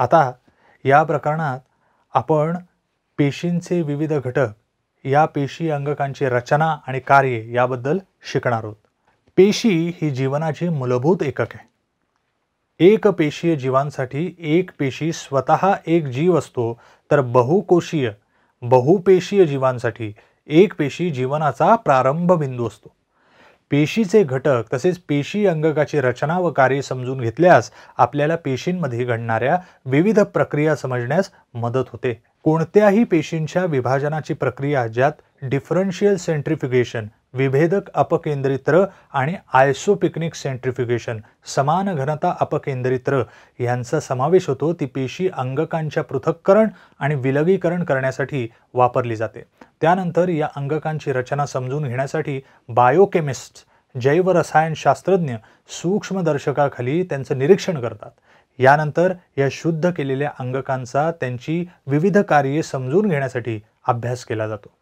आता या प्रकरणात आपण पेशींचे विविध घटक या पेशी अंगकांची रचना आणि कार्य याबद्दल शिकणार आहोत पेशी ही जीवनाची मूलभूत एकक आहे एक पेशीय जीवांसाठी एक पेशी स्वतः एक जीव असतो तर बहुकोशीय बहुपेशीय जीवांसाठी एक पेशी जीवनाचा प्रारंभ बिंदू असतो पेशीचे घटक तसेच पेशी अंगकाची रचना व कार्य समजून घेतल्यास आपल्याला पेशींमध्ये घडणाऱ्या विविध प्रक्रिया समजण्यास मदत होते कोणत्याही पेशींच्या विभाजनाची प्रक्रिया ज्यात डिफरन्शियल सेंट्रिफिकेशन विभेदक अपकेंद्रित्र आणि आयसोपिकनिक सेंट्रिफिकेशन समान घनता अपकेंद्रित्र यांचा समावेश होतो ती पेशी अंगकांच्या पृथक्करण आणि विलगीकरण करण्यासाठी वापरली जाते त्यानंतर या अंगकांची रचना समजून घेण्यासाठी बायोकेमिस्ट जैवरसायनशास्त्रज्ञ सूक्ष्मदर्शकाखाली त्यांचं निरीक्षण करतात यानंतर या शुद्ध केलेल्या अंगकांचा त्यांची विविध कार्ये समजून घेण्यासाठी अभ्यास केला जातो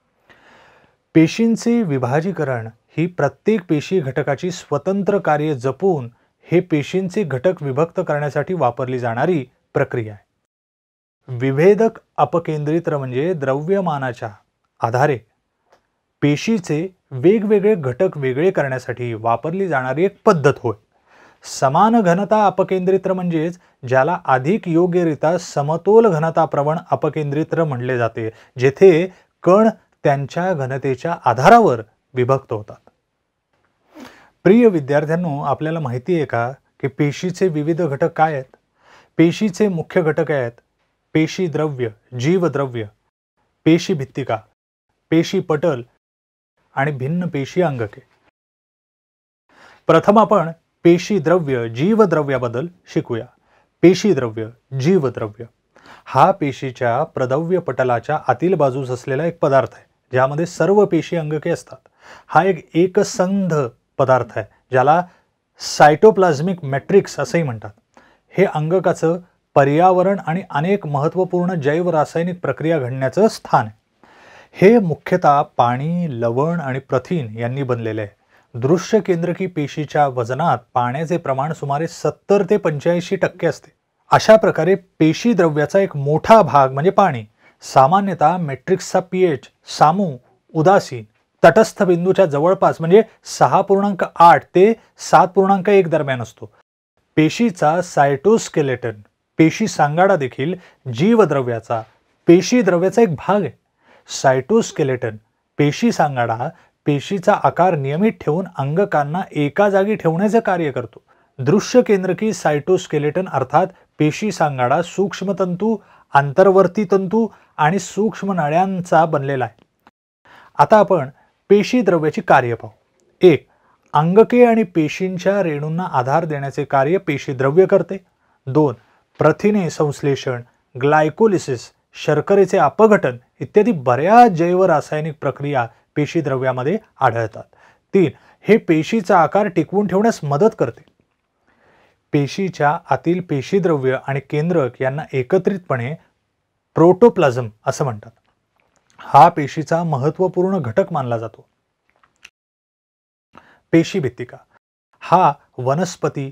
पेशींचे विभाजीकरण ही प्रत्येक पेशी घटकाची स्वतंत्र कार्य जपून हे पेशींचे घटक विभक्त करण्यासाठी वापरली जाणारी प्रक्रिया आहे विभेदक अपकेंद्रित्र म्हणजे द्रव्यमानाच्या आधारे पेशीचे वेगवेगळे घटक वेगळे करण्यासाठी वापरली जाणारी एक पद्धत होय समान घनता अपकेंद्रित्र म्हणजेच ज्याला अधिक योग्यरित्या समतोल घनता प्रवण अपकेंद्रित्र म्हणले जाते जेथे कण त्यांच्या घनतेच्या आधारावर विभक्त होतात प्रिय विद्यार्थ्यांनो आपल्याला माहिती आहे का की पेशीचे विविध घटक काय आहेत पेशीचे मुख्य घटक आहेत पेशी द्रव्य जीवद्रव्य पेशी भित्तिका पेशी पटल आणि भिन्न पेशी अंगके प्रथम आपण पेशी द्रव्य जीवद्रव्याबद्दल शिकूया पेशी द्रव्य जीवद्रव्य हा पेशीच्या प्रदव्य पटलाच्या आतील बाजूस असलेला एक पदार्थ आहे ज्यामध्ये सर्व पेशी अंगके असतात हा एक एकसंध पदार्थ आहे ज्याला सायटोप्लाझ्मिक मॅट्रिक्स असंही म्हणतात हे अंगकाचं पर्यावरण आणि अनेक महत्त्वपूर्ण जैवरासायनिक प्रक्रिया घडण्याचं स्थान आहे हे मुख्यतः पाणी लवण आणि प्रथिन यांनी बनलेले आहे दृश्य केंद्रकी पेशीच्या वजनात पाण्याचे प्रमाण सुमारे सत्तर ते पंच्याऐंशी टक्के असते अशा प्रकारे पेशी द्रव्याचा एक मोठा भाग म्हणजे पाणी सामान्यतः मेट्रिक्सचा पी एच सामू उदासीन तटस्थ बिंदूच्या जवळपास म्हणजे सहा पूर्णांक आठ ते सात पूर्णांक एक दरम्यान असतो पेशीचा सायटोस्केलेटन पेशी सांगाडा देखील जीवद्रव्याचा पेशी द्रव्याचा एक भाग आहे सायटोस्केलेटन पेशी सांगाडा पेशीचा आकार नियमित ठेवून अंगकांना एका जागी ठेवण्याचं कार्य करतो दृश्य केंद्रकी सायटोस्केलेटन अर्थात पेशी सांगाडा सूक्ष्मतंतू आंतरवर्ती तंतू आणि सूक्ष्म नळ्यांचा बनलेला आहे आता आपण पेशी द्रव्याची कार्य पाहू एक अंगके आणि पेशींच्या रेणूंना आधार देण्याचे कार्य पेशी द्रव्य करते दोन प्रथिने संश्लेषण ग्लायकोलिसिस शर्करेचे अपघटन इत्यादी बऱ्याच जैवरासायनिक प्रक्रिया पेशी द्रव्यामध्ये आढळतात तीन हे पेशीचा आकार टिकवून ठेवण्यास मदत करते पेशीच्या आतील पेशीद्रव्य आणि केंद्रक यांना एकत्रितपणे प्रोटोप्लाझम असं म्हणतात हा पेशीचा महत्त्वपूर्ण घटक मानला जातो पेशी भित्तिका हा वनस्पती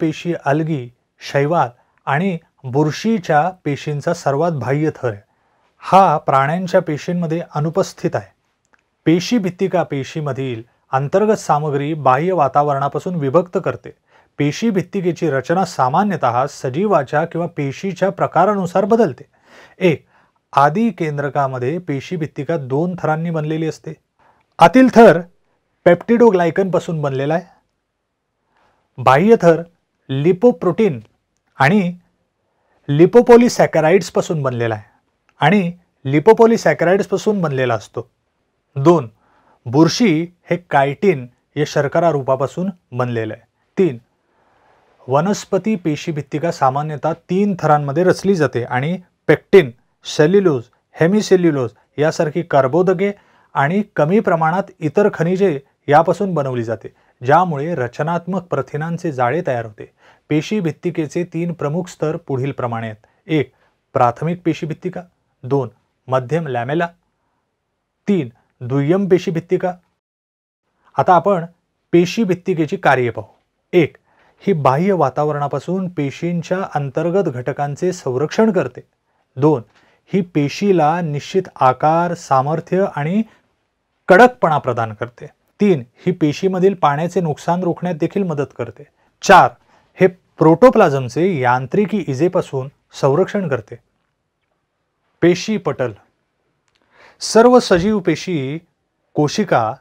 पेशी अलगी शैवाल आणि बुरशीच्या पेशींचा सर्वात बाह्य थर आहे हा प्राण्यांच्या पेशींमध्ये अनुपस्थित आहे पेशी भित्तिका पेशीमधील अंतर्गत सामग्री बाह्य वातावरणापासून विभक्त करते पेशी भित्तिकेची रचना सामान्यत सजीवाच्या किंवा पेशीच्या प्रकारानुसार बदलते एक आदी केंद्रकामध्ये पेशी भित्तिका दोन थरांनी बनलेली असते आतील थर पेप्टिडोग्लायकनपासून बनलेला आहे बाह्य थर लिपोप्रोटीन आणि लिपोपोलिसॅकराइड्सपासून बनलेला आहे आणि पासून बनलेला असतो दोन बुरशी हे कायटिन या शर्करा रूपापासून बनलेलं आहे तीन वनस्पती पेशी भित्तिका सामान्यतः तीन थरांमध्ये रचली जाते आणि पेक्टिन सेल्युलोज हेमिसेल्युलोज यासारखी कार्बोदके आणि कमी प्रमाणात इतर खनिजे यापासून बनवली जाते ज्यामुळे रचनात्मक प्रथिनांचे जाळे तयार होते पेशी भित्तिकेचे तीन प्रमुख स्तर पुढील प्रमाणे आहेत एक प्राथमिक पेशी भित्तिका दोन मध्यम लॅमेला तीन दुय्यम पेशी भित्तिका आता आपण पेशी भित्तिकेची कार्य पाहू एक ही बाह्य वातावरणापासून पेशींच्या अंतर्गत घटकांचे संरक्षण करते दोन ही पेशीला निश्चित आकार सामर्थ्य आणि कडकपणा प्रदान करते तीन ही पेशीमधील पाण्याचे नुकसान रोखण्यात देखील मदत करते चार हे प्रोटोप्लाझमचे यांत्रिकी इजेपासून संरक्षण करते पेशी पटल सर्व सजीव पेशी कोशिका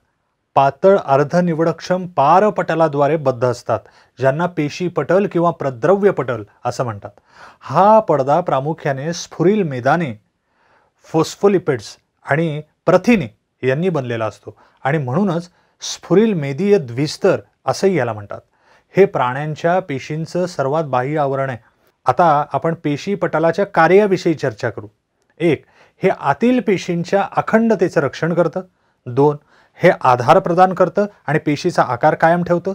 पातळ अर्धनिवडक्षम पारपटलाद्वारे बद्ध असतात ज्यांना पेशी पटल किंवा प्रद्रव्य पटल असं म्हणतात हा पडदा प्रामुख्याने स्फुरील मेदाने फोस्फोलिपिड्स आणि प्रथिने यांनी बनलेला असतो आणि म्हणूनच स्फुरील मेदीय द्विस्तर असंही याला म्हणतात हे प्राण्यांच्या पेशींचं सर्वात बाह्य आवरण आहे आता आपण पेशी पटलाच्या कार्याविषयी चर्चा करू एक हे आतील पेशींच्या अखंडतेचं रक्षण करतं दोन हे आधार प्रदान करतं आणि पेशीचा आकार कायम ठेवतं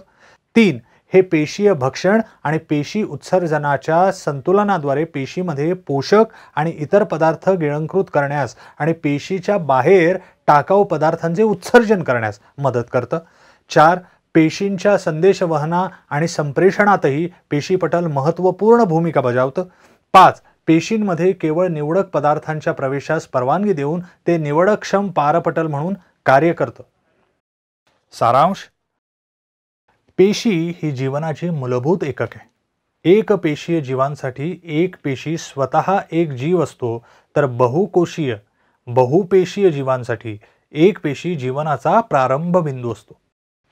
तीन हे पेशीय भक्षण आणि पेशी उत्सर्जनाच्या संतुलनाद्वारे पेशीमध्ये पोषक आणि इतर पदार्थ गिळंकृत करण्यास आणि पेशीच्या बाहेर टाकाऊ पदार्थांचे उत्सर्जन करण्यास मदत करतं चार पेशींच्या संदेशवहना आणि संप्रेषणातही पेशीपटल महत्त्वपूर्ण भूमिका बजावतं पाच पेशींमध्ये केवळ निवडक पदार्थांच्या प्रवेशास परवानगी देऊन ते निवडक्षम पारपटल म्हणून कार्य करतं सारांश पेशी ही जीवनाची मूलभूत एकक आहे एक पेशीय जीवांसाठी एक पेशी स्वतः एक जीव असतो तर बहुकोशीय बहुपेशीय जीवांसाठी एक पेशी जीवनाचा प्रारंभ बिंदू असतो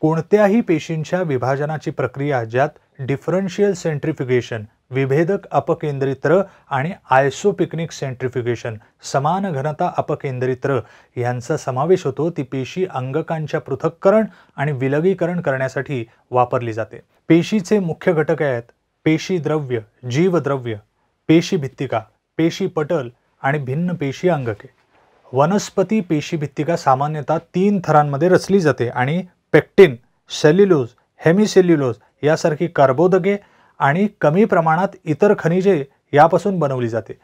कोणत्याही पेशींच्या विभाजनाची प्रक्रिया ज्यात डिफरन्शियल सेंट्रिफिकेशन विभेदक अपकेंद्रित्र आणि आयसोपिकनिक सेंट्रिफिकेशन समान घनता अपकेंद्रित्र यांचा समावेश होतो ती पेशी अंगकांच्या पृथक्करण आणि विलगीकरण करण्यासाठी वापरली जाते पेशीचे मुख्य घटक आहेत पेशी द्रव्य जीवद्रव्य पेशी भित्तिका पेशी पटल आणि भिन्न पेशी अंगके वनस्पती पेशी भित्तिका सामान्यतः तीन थरांमध्ये रचली जाते आणि पेक्टिन सेल्युलोज हेमिसेल्युलोज यासारखी कार्बोदके आणि कमी प्रमाणात इतर खनिजे यापासून बनवली जाते